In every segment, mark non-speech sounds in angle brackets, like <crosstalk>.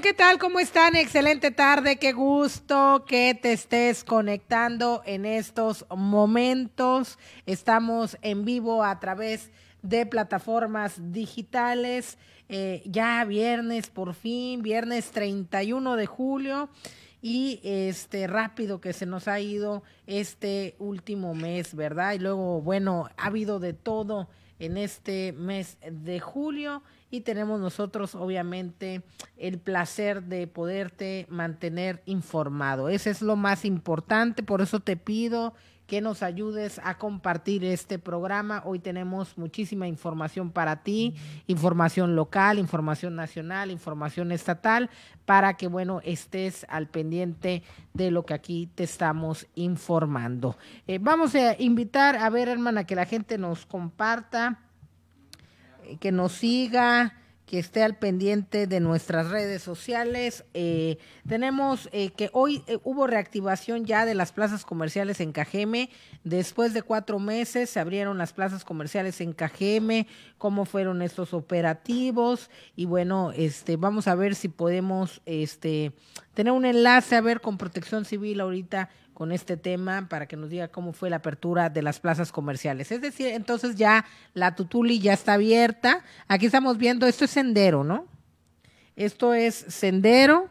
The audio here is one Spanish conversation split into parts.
¿qué tal? ¿Cómo están? Excelente tarde, qué gusto que te estés conectando en estos momentos. Estamos en vivo a través de plataformas digitales. Eh, ya viernes, por fin, viernes 31 de julio y este rápido que se nos ha ido este último mes, ¿verdad? Y luego, bueno, ha habido de todo en este mes de julio y tenemos nosotros obviamente el placer de poderte mantener informado. Ese es lo más importante, por eso te pido que nos ayudes a compartir este programa. Hoy tenemos muchísima información para ti, información local, información nacional, información estatal, para que, bueno, estés al pendiente de lo que aquí te estamos informando. Eh, vamos a invitar, a ver, hermana, que la gente nos comparta, eh, que nos siga que esté al pendiente de nuestras redes sociales. Eh, tenemos eh, que hoy eh, hubo reactivación ya de las plazas comerciales en Cajeme. Después de cuatro meses se abrieron las plazas comerciales en Cajeme, cómo fueron estos operativos. Y bueno, este, vamos a ver si podemos este, tener un enlace a ver con Protección Civil ahorita con este tema para que nos diga cómo fue la apertura de las plazas comerciales. Es decir, entonces ya la Tutuli ya está abierta. Aquí estamos viendo, esto es sendero, ¿no? Esto es sendero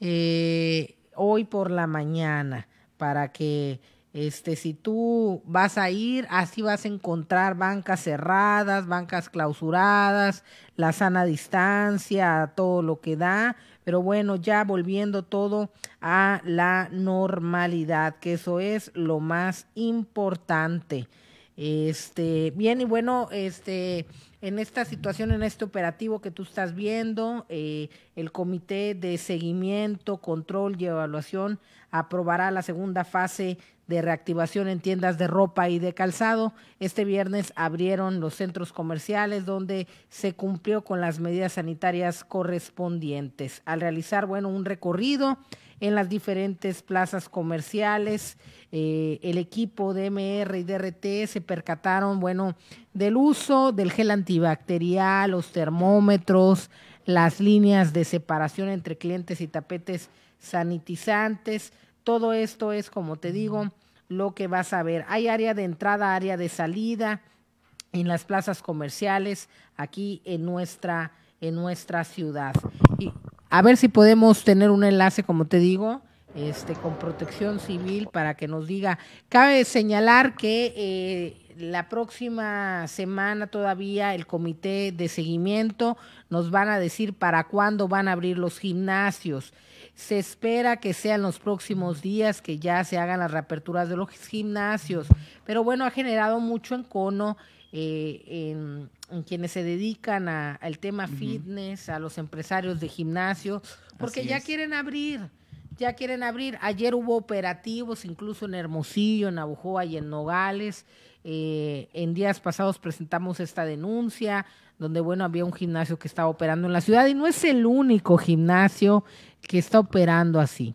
eh, hoy por la mañana para que este, si tú vas a ir, así vas a encontrar bancas cerradas, bancas clausuradas, la sana distancia, todo lo que da, pero bueno, ya volviendo todo a la normalidad, que eso es lo más importante. Este, bien, y bueno, este, en esta situación, en este operativo que tú estás viendo, eh, el Comité de Seguimiento, Control y Evaluación aprobará la segunda fase de reactivación en tiendas de ropa y de calzado. Este viernes abrieron los centros comerciales donde se cumplió con las medidas sanitarias correspondientes. Al realizar, bueno, un recorrido en las diferentes plazas comerciales, eh, el equipo de MR y DRT se percataron, bueno, del uso del gel antibacterial, los termómetros, las líneas de separación entre clientes y tapetes sanitizantes. Todo esto es, como te digo, lo que vas a ver. Hay área de entrada, área de salida en las plazas comerciales aquí en nuestra, en nuestra ciudad. Y a ver si podemos tener un enlace, como te digo, este, con protección civil para que nos diga. Cabe señalar que eh, la próxima semana todavía el comité de seguimiento nos van a decir para cuándo van a abrir los gimnasios. Se espera que sean los próximos días que ya se hagan las reaperturas de los gimnasios. Pero bueno, ha generado mucho encono eh, en, quienes se dedican al tema fitness, a los empresarios de gimnasio, porque ya quieren abrir ya quieren abrir. Ayer hubo operativos, incluso en Hermosillo, en Abujoa y en Nogales. Eh, en días pasados presentamos esta denuncia, donde, bueno, había un gimnasio que estaba operando en la ciudad y no es el único gimnasio que está operando así.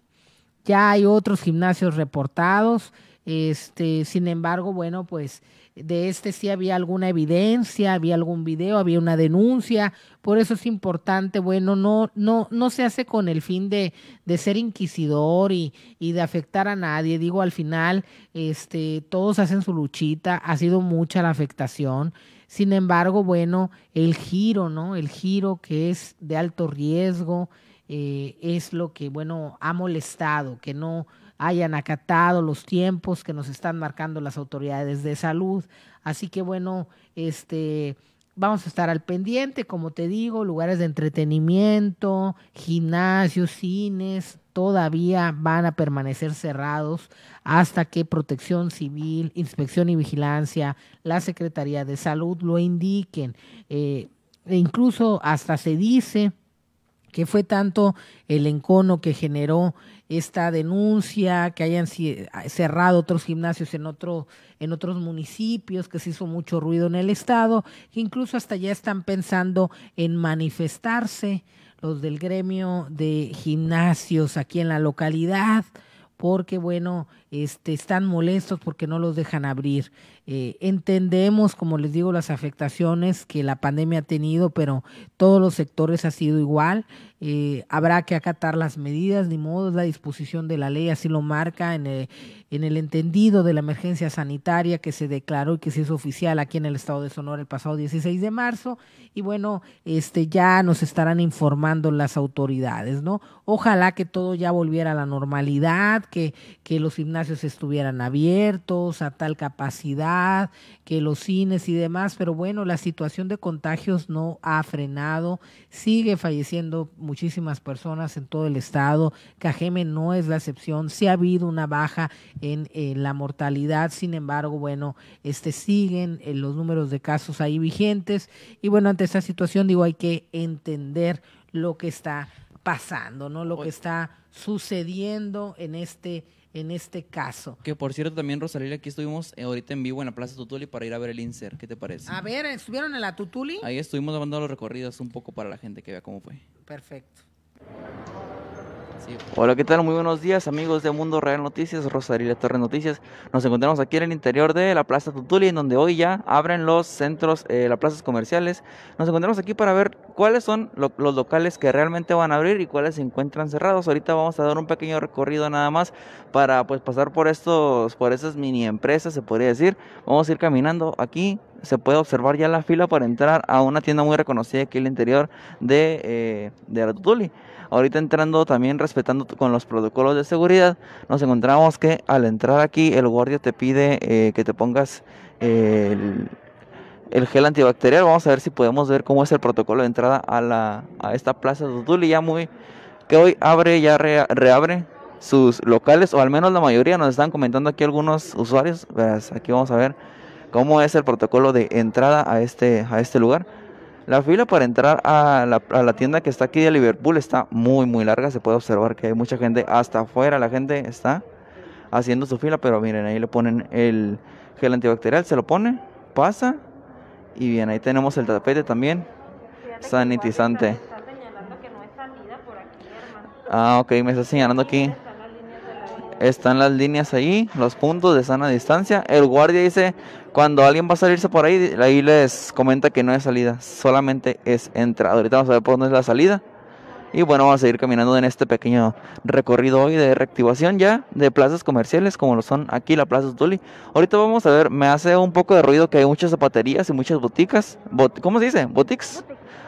Ya hay otros gimnasios reportados. Este, sin embargo, bueno, pues de este sí había alguna evidencia, había algún video, había una denuncia, por eso es importante, bueno, no, no, no se hace con el fin de, de ser inquisidor y, y, de afectar a nadie. Digo, al final, este, todos hacen su luchita, ha sido mucha la afectación. Sin embargo, bueno, el giro, ¿no? El giro que es de alto riesgo, eh, es lo que, bueno, ha molestado, que no hayan acatado los tiempos que nos están marcando las autoridades de salud. Así que bueno, este vamos a estar al pendiente, como te digo, lugares de entretenimiento, gimnasios, cines, todavía van a permanecer cerrados hasta que Protección Civil, Inspección y Vigilancia, la Secretaría de Salud lo indiquen. Eh, e incluso hasta se dice que fue tanto el encono que generó esta denuncia, que hayan ah, cerrado otros gimnasios en, en otros municipios, que se hizo mucho ruido en el Estado, que incluso hasta ya están pensando en manifestarse los del gremio de gimnasios aquí en la localidad porque bueno, este, están molestos porque no los dejan abrir. Eh, entendemos, como les digo, las afectaciones que la pandemia ha tenido, pero todos los sectores ha sido igual. Eh, habrá que acatar las medidas, ni modo, la disposición de la ley así lo marca en el, entendido de la emergencia sanitaria que se declaró y que se hizo oficial aquí en el estado de Sonora el pasado 16 de marzo. Y bueno, este ya nos estarán informando las autoridades, ¿no? Ojalá que todo ya volviera a la normalidad, que, que los gimnasios estuvieran abiertos a tal capacidad que los cines y demás, pero bueno, la situación de contagios no ha frenado, sigue falleciendo muchísimas personas en todo el estado, Cajeme no es la excepción, sí ha habido una baja en la mortalidad, sin embargo, bueno, este siguen eh, los números de casos ahí vigentes y bueno, ante esta situación digo, hay que entender lo que está pasando, ¿no? Lo que está sucediendo en este en este caso. Que por cierto, también Rosalía, aquí estuvimos eh, ahorita en vivo en la Plaza Tutuli para ir a ver el INSER. ¿Qué te parece? A ver, ¿estuvieron en la Tutuli? Ahí estuvimos dando los recorridos un poco para la gente que vea cómo fue. Perfecto. Hola, ¿qué tal? Muy buenos días, amigos de Mundo Real Noticias, Rosario Torre Noticias. Nos encontramos aquí en el interior de la Plaza Tutuli, en donde hoy ya abren los centros, eh, las plazas comerciales. Nos encontramos aquí para ver cuáles son los locales que realmente van a abrir y cuáles se encuentran cerrados. Ahorita vamos a dar un pequeño recorrido nada más para pues pasar por estos, por esas mini empresas, se podría decir. Vamos a ir caminando aquí se puede observar ya la fila para entrar a una tienda muy reconocida aquí en el interior de, eh, de Ahorita entrando también respetando con los protocolos de seguridad, nos encontramos que al entrar aquí el guardia te pide eh, que te pongas eh, el, gel antibacterial. Vamos a ver si podemos ver cómo es el protocolo de entrada a, la, a esta plaza Tutuli ya muy que hoy abre, ya reabre sus locales o al menos la mayoría nos están comentando aquí algunos usuarios. aquí vamos a ver cómo es el protocolo de entrada a este, a este lugar. La fila para entrar a la, tienda que está aquí de Liverpool está muy, muy larga. Se puede observar que hay mucha gente hasta afuera. La gente está haciendo su fila, pero miren, ahí le ponen el gel antibacterial, se lo pone, pasa. Y bien, ahí tenemos el tapete también, sanitizante. Ah, ok, me está señalando aquí están las líneas ahí, los puntos de sana distancia. El guardia dice, cuando alguien va a salirse por ahí, ahí les comenta que no es salida, solamente es entrada. Ahorita vamos a ver por dónde es la salida. Y bueno, vamos a seguir caminando en este pequeño recorrido hoy de reactivación ya de plazas comerciales como lo son aquí la Plaza Tuli. Ahorita vamos a ver, me hace un poco de ruido que hay muchas zapaterías y muchas boticas. ¿Cómo se dice? Botics.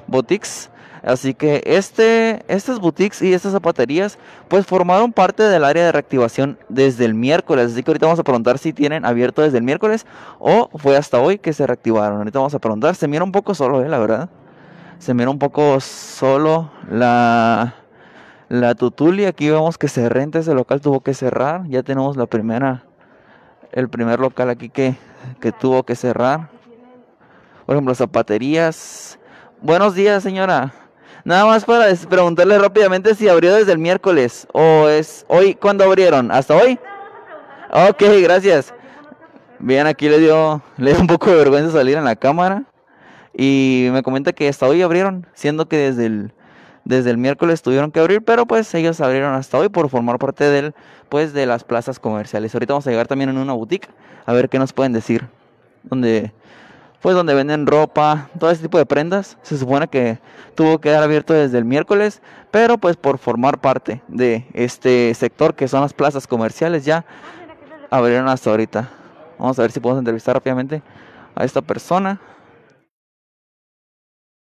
Botics Así que este, estas boutiques y estas zapaterías pues formaron parte del área de reactivación desde el miércoles. Así que ahorita vamos a preguntar si tienen abierto desde el miércoles o fue hasta hoy que se reactivaron. Ahorita vamos a preguntar. Se mira un poco solo, eh, la verdad. Se mira un poco solo la, la tutuli. Aquí vemos que se renta ese local, tuvo que cerrar. Ya tenemos la primera, el primer local aquí que, que tuvo que cerrar. Por ejemplo, zapaterías. Buenos días, señora. Nada más para preguntarle rápidamente si abrió desde el miércoles o es hoy, ¿cuándo abrieron? ¿Hasta hoy? Ok, gracias. Bien, aquí le dio, <laughs> le dio un poco de vergüenza salir en la cámara y me comenta que hasta hoy abrieron, siendo que desde el desde el miércoles tuvieron que abrir, pero pues ellos abrieron hasta hoy por formar parte del pues de las plazas comerciales. Ahorita vamos a llegar también en una boutique a ver qué nos pueden decir donde pues donde venden ropa, todo ese tipo de prendas. Se supone que tuvo que dar abierto desde el miércoles, pero pues por formar parte de este sector que son las plazas comerciales ya abrieron hasta ahorita. Vamos a ver si podemos entrevistar rápidamente a esta persona.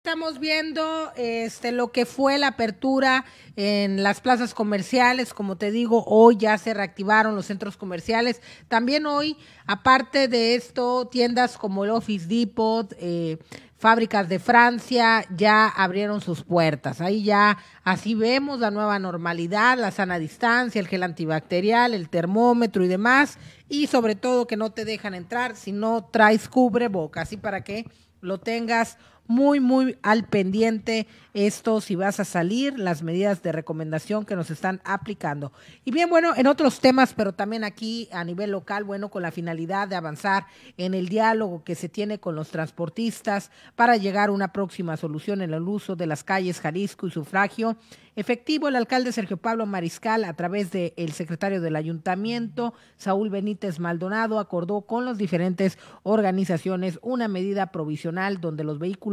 Estamos viendo este, lo que fue la apertura en las plazas comerciales. Como te digo, hoy ya se reactivaron los centros comerciales. También hoy, aparte de esto, tiendas como el Office Depot, eh, fábricas de Francia ya abrieron sus puertas. Ahí ya así vemos la nueva normalidad, la sana distancia, el gel antibacterial, el termómetro y demás. Y sobre todo que no te dejan entrar si no traes cubre boca, Así para que lo tengas muy, muy al pendiente esto, si vas a salir, las medidas de recomendación que nos están aplicando. Y bien, bueno, en otros temas, pero también aquí a nivel local, bueno, con la finalidad de avanzar en el diálogo que se tiene con los transportistas para llegar a una próxima solución en el uso de las calles Jalisco y sufragio efectivo, el alcalde Sergio Pablo Mariscal, a través del el secretario del ayuntamiento, Saúl Benítez Maldonado, acordó con las diferentes organizaciones una medida provisional donde los vehículos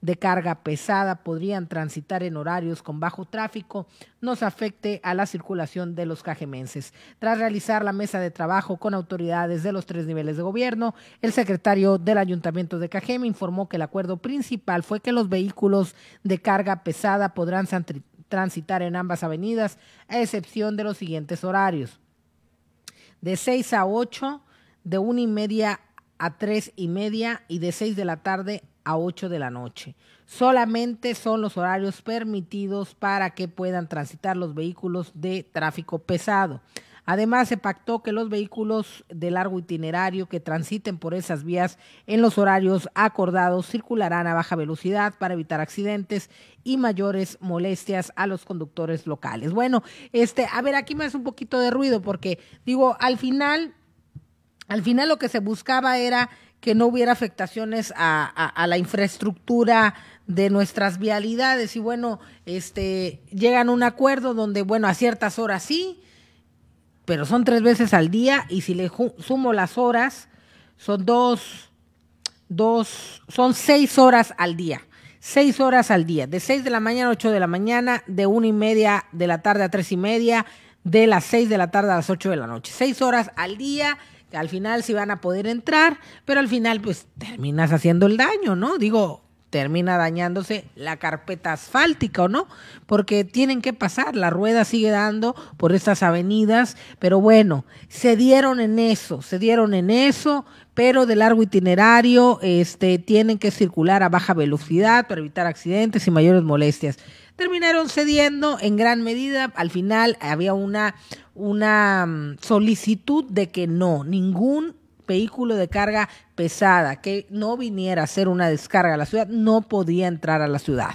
de carga pesada podrían transitar en horarios con bajo tráfico nos afecte a la circulación de los cajemenses. Tras realizar la mesa de trabajo con autoridades de los tres niveles de gobierno, el secretario del Ayuntamiento de Cajeme informó que el acuerdo principal fue que los vehículos de carga pesada podrán transitar en ambas avenidas, a excepción de los siguientes horarios. De 6 a 8, de una y media a tres y media y de 6 de la tarde a 8 de la noche. Solamente son los horarios permitidos para que puedan transitar los vehículos de tráfico pesado. Además, se pactó que los vehículos de largo itinerario que transiten por esas vías en los horarios acordados circularán a baja velocidad para evitar accidentes y mayores molestias a los conductores locales. Bueno, este, a ver, aquí me hace un poquito de ruido porque digo, al final, al final lo que se buscaba era que no hubiera afectaciones a, la infraestructura de nuestras vialidades y bueno, este, llegan a un acuerdo donde, bueno, a ciertas horas sí, pero son tres veces al día y si le sumo las horas, son dos, dos, son seis horas al día, seis horas al día, de seis de la mañana a ocho de la mañana, de una y media de la tarde a tres y media, de las seis de la tarde a las ocho de la noche, seis horas al día al final sí van a poder entrar, pero al final pues terminas haciendo el daño, ¿no? Digo, termina dañándose la carpeta asfáltica o no, porque tienen que pasar, la rueda sigue dando por estas avenidas, pero bueno, se dieron en eso, se dieron en eso, pero de largo itinerario, este, tienen que circular a baja velocidad para evitar accidentes y mayores molestias terminaron cediendo en gran medida. Al final había una, una mm, solicitud de que no, ningún vehículo de carga pesada que no viniera a hacer una descarga a la ciudad no podía entrar a la ciudad.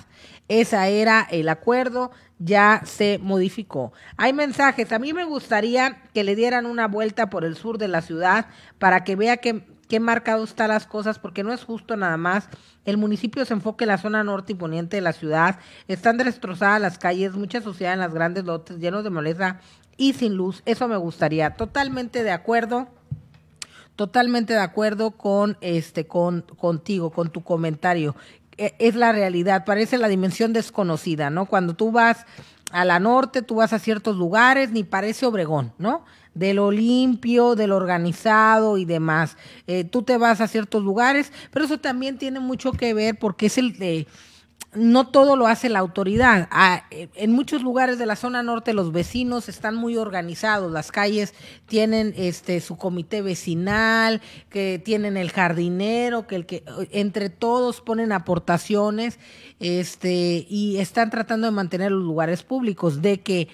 Ese era el acuerdo, ya se modificó. Hay mensajes, a mí me gustaría que le dieran una vuelta por el sur de la ciudad para que vea que qué marcado están las cosas, porque no es justo nada más. El municipio se enfoque en la zona norte y poniente de la ciudad. Están destrozadas las calles, mucha suciedad en las grandes lotes, llenos de moleza y sin luz. Eso me gustaría. Totalmente de acuerdo totalmente de acuerdo con este con contigo, con tu comentario. E, es la realidad, parece la dimensión desconocida, ¿no? Cuando tú vas a la norte, tú vas a ciertos lugares, ni parece Obregón, ¿no? de lo limpio, de lo organizado y demás. Eh, tú te vas a ciertos lugares, pero eso también tiene mucho que ver porque es el... Eh, no todo lo hace la autoridad. Ah, eh, en muchos lugares de la zona norte los vecinos están muy organizados, las calles tienen este su comité vecinal, que tienen el jardinero, que el que entre todos ponen aportaciones, este y están tratando de mantener los lugares públicos de que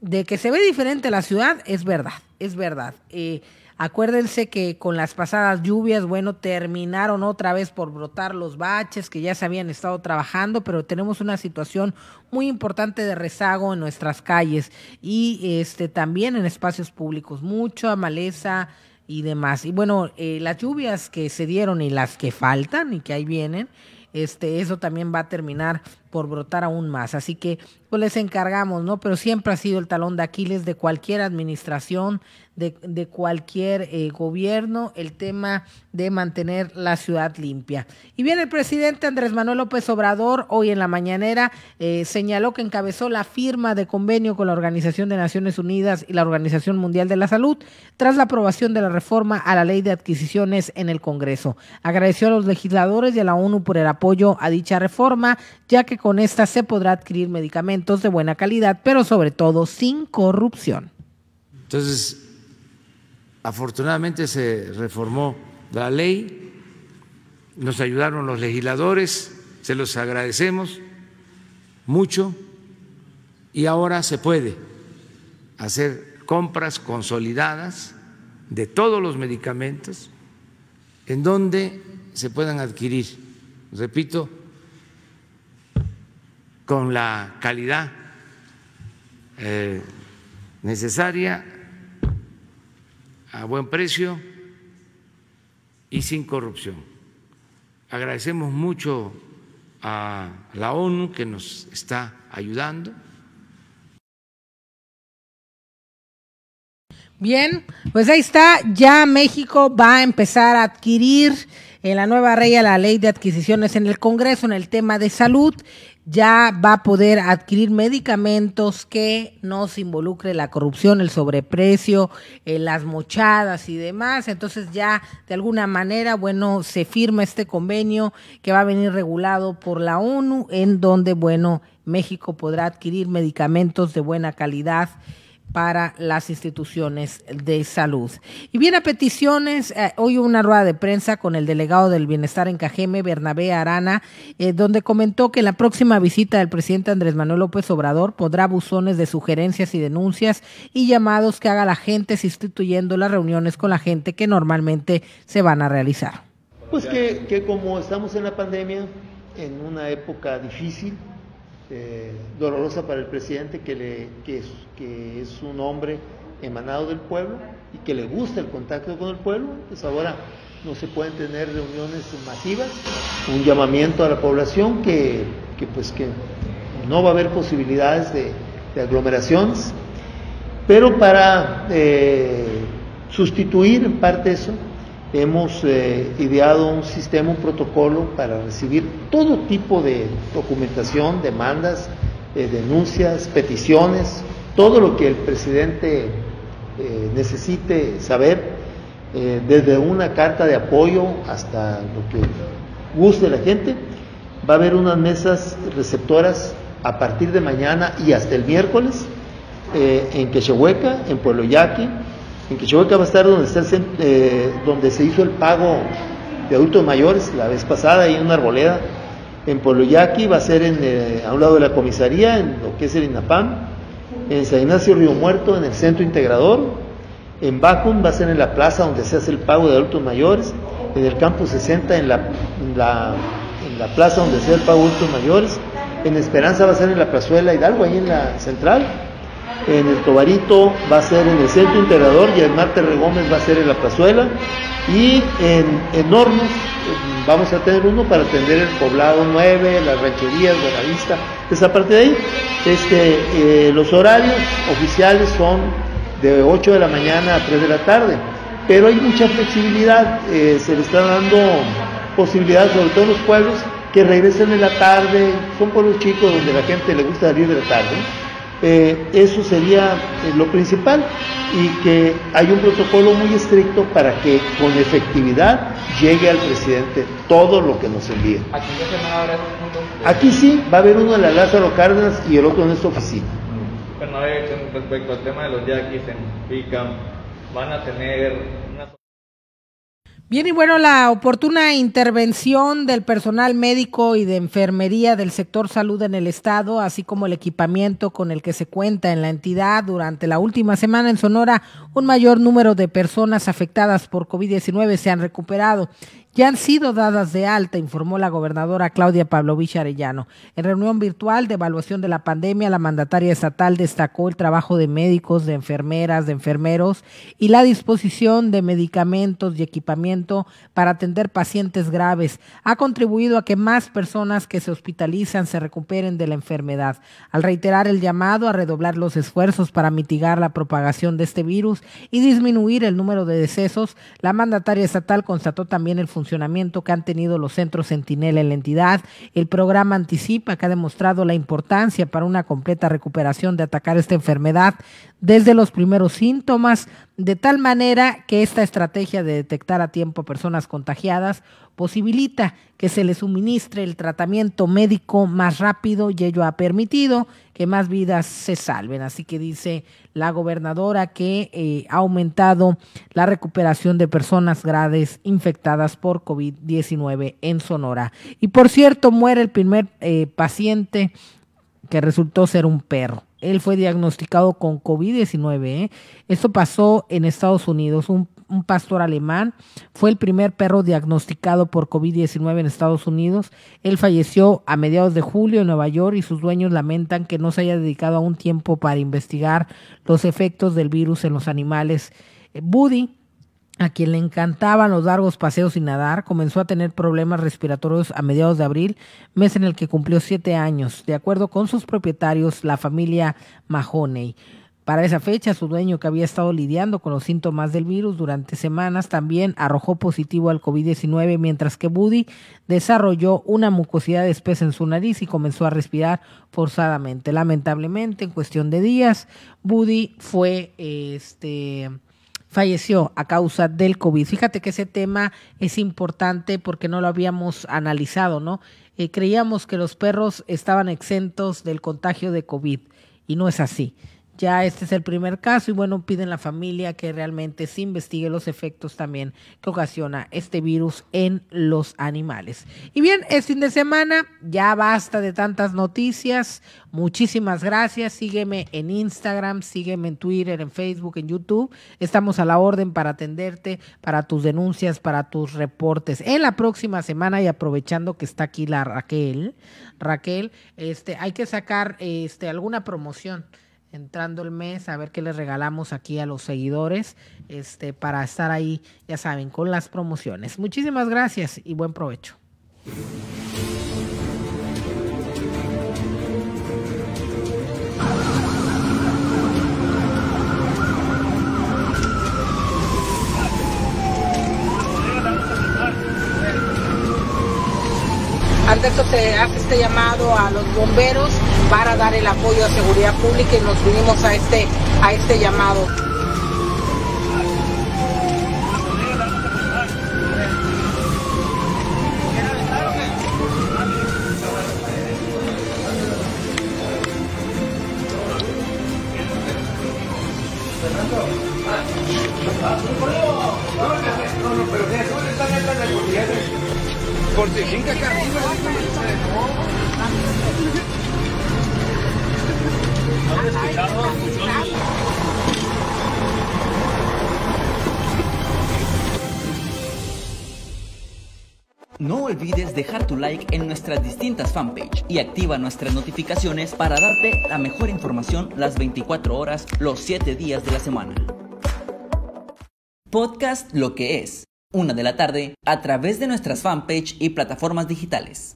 de que se ve diferente la ciudad es verdad es verdad. Eh, acuérdense que con las pasadas lluvias, bueno, terminaron otra vez por brotar los baches que ya se habían estado trabajando, pero tenemos una situación muy importante de rezago en nuestras calles y este también en espacios públicos, mucha maleza y demás. Y bueno, eh, las lluvias que se dieron y las que faltan y que ahí vienen, este, eso también va a terminar por brotar aún más. Así que pues les encargamos, ¿no? Pero siempre ha sido el talón de Aquiles de cualquier administración, de, cualquier eh, gobierno, el tema de mantener la ciudad limpia. Y bien, el presidente Andrés Manuel López Obrador hoy en la mañanera eh, señaló que encabezó la firma de convenio con la Organización de Naciones Unidas y la Organización Mundial de la Salud tras la aprobación de la reforma a la ley de adquisiciones en el Congreso. Agradeció a los legisladores y a la ONU por el apoyo a dicha reforma ya que con esta se podrá adquirir medicamentos de buena calidad, pero sobre todo sin corrupción. Entonces, afortunadamente se reformó la ley, nos ayudaron los legisladores, se los agradecemos mucho y ahora se puede hacer compras consolidadas de todos los medicamentos en donde se puedan adquirir, repito, con la calidad eh, necesaria, a buen precio y sin corrupción. Agradecemos mucho a la ONU que nos está ayudando. Bien, pues ahí está, ya México va a empezar a adquirir en la nueva regla la ley de adquisiciones en el Congreso en el tema de salud ya va a poder adquirir medicamentos que no se involucre la corrupción, el sobreprecio, eh, las mochadas y demás. Entonces ya de alguna manera, bueno, se firma este convenio que va a venir regulado por la ONU, en donde, bueno, México podrá adquirir medicamentos de buena calidad para las instituciones de salud. Y bien a peticiones, eh, hoy una rueda de prensa con el delegado del bienestar en Cajeme, Bernabé Arana, eh, donde comentó que la próxima visita del presidente Andrés Manuel López Obrador podrá buzones de sugerencias y denuncias y llamados que haga la gente sustituyendo las reuniones con la gente que normalmente se van a realizar. Pues que como estamos en la pandemia, en una época difícil, eh, dolorosa para el presidente, que, le, que, es, un hombre emanado del pueblo y que le gusta el contacto con el pueblo, pues ahora no se pueden tener reuniones masivas, un llamamiento a la población que, pues no va a haber posibilidades de, aglomeraciones, pero para eh, sustituir en parte eso, hemos eh, ideado un sistema, un protocolo para recibir todo tipo de documentación, demandas, eh, denuncias, peticiones, todo lo que el presidente eh, necesite saber, desde una carta de apoyo hasta lo que guste la gente. Va a haber unas mesas receptoras a partir de mañana y hasta el miércoles en Quechehueca, en Pueblo Yaqui, en Quechueca va a estar donde, está eh, donde se hizo el pago de adultos mayores la vez pasada, ahí en una arboleda. En Poloyaqui va a ser en, eh, a un lado de la comisaría, en lo que es el INAPAM. En San Ignacio Río Muerto, en el centro integrador. En Bacum va a ser en la plaza donde se hace el pago de adultos mayores. En el campo 60, en la, la, en la plaza donde se hace el pago de adultos mayores. En Esperanza va a ser en la plazuela Hidalgo, ahí en la central en el Tobarito va a ser en el Centro Integrador y el Marte Regómez va a ser en la Plazuela y en, en eh, vamos a tener uno para atender el poblado 9, las rancherías, la vista esa parte de ahí. Este, eh, los horarios oficiales son de 8 de la mañana a 3 de la tarde, pero hay mucha flexibilidad, eh, se le está dando posibilidad, sobre todo en los pueblos, que regresen en la tarde, son pueblos chicos donde la gente le gusta salir de la tarde. Eh, eso sería eh, lo principal y que hay un protocolo muy estricto para que con efectividad llegue al presidente todo lo que nos envíe. Aquí sí, va a haber uno en la Lázaro Cárdenas y el otro en esta oficina. Pero respecto al tema de los yaquis en PICAM, van a tener Bien, y bueno, la oportuna intervención del personal médico y de enfermería del sector salud en el estado, así como el equipamiento con el que se cuenta en la entidad durante la última semana en Sonora, un mayor número de personas afectadas por COVID-19 se han recuperado ya han sido dadas de alta, informó la gobernadora Claudia Pavlovich Arellano. En reunión virtual de evaluación de la pandemia, la mandataria estatal destacó el trabajo de médicos, de enfermeras, de enfermeros y la disposición de medicamentos y equipamiento para atender pacientes graves. Ha contribuido a que más personas que se hospitalizan se recuperen de la enfermedad. Al reiterar el llamado a redoblar los esfuerzos para mitigar la propagación de este virus y disminuir el número de decesos, la mandataria estatal constató también el funcionamiento que han tenido los centros Centinela en la entidad. El programa Anticipa, que ha demostrado la importancia para una completa recuperación de atacar esta enfermedad desde los primeros síntomas, de tal manera que esta estrategia de detectar a tiempo personas contagiadas posibilita que se le suministre el tratamiento médico más rápido y ello ha permitido que más vidas se salven. Así que dice la gobernadora que eh, ha aumentado la recuperación de personas graves infectadas por COVID-19 en Sonora. Y por cierto, muere el primer eh, paciente que resultó ser un perro. Él fue diagnosticado con COVID-19. ¿eh? Esto pasó en Estados Unidos. Un un pastor alemán. Fue el primer perro diagnosticado por COVID-19 en Estados Unidos. Él falleció a mediados de julio en Nueva York y sus dueños lamentan que no se haya dedicado a un tiempo para investigar los efectos del virus en los animales. Buddy eh, a quien le encantaban los largos paseos y nadar, comenzó a tener problemas respiratorios a mediados de abril, mes en el que cumplió siete años, de acuerdo con sus propietarios, la familia Mahoney. Para esa fecha, su dueño, que había estado lidiando con los síntomas del virus durante semanas, también arrojó positivo al COVID-19, mientras que Buddy desarrolló una mucosidad espesa en su nariz y comenzó a respirar forzadamente. Lamentablemente, en cuestión de días, Buddy fue este falleció a causa del COVID. Fíjate que ese tema es importante porque no lo habíamos analizado, ¿no? Eh, creíamos que los perros estaban exentos del contagio de COVID y no es así. Ya este es el primer caso y bueno, piden la familia que realmente se investigue los efectos también que ocasiona este virus en los animales. Y bien, es fin de semana, ya basta de tantas noticias. Muchísimas gracias. Sígueme en Instagram, sígueme en Twitter, en Facebook, en YouTube. Estamos a la orden para atenderte, para tus denuncias, para tus reportes. En la próxima semana y aprovechando que está aquí la Raquel, Raquel, este hay que sacar este alguna promoción entrando el mes, a ver qué les regalamos aquí a los seguidores este, para estar ahí, ya saben, con las promociones. Muchísimas gracias y buen provecho. que te hace este llamado a los bomberos para dar el apoyo a seguridad pública y nos unimos a este, a este llamado. No olvides dejar tu like en nuestras distintas fanpage y activa nuestras notificaciones para darte la mejor información las 24 horas, los 7 días de la semana. Podcast Lo que es, una de la tarde, a través de nuestras fanpage y plataformas digitales.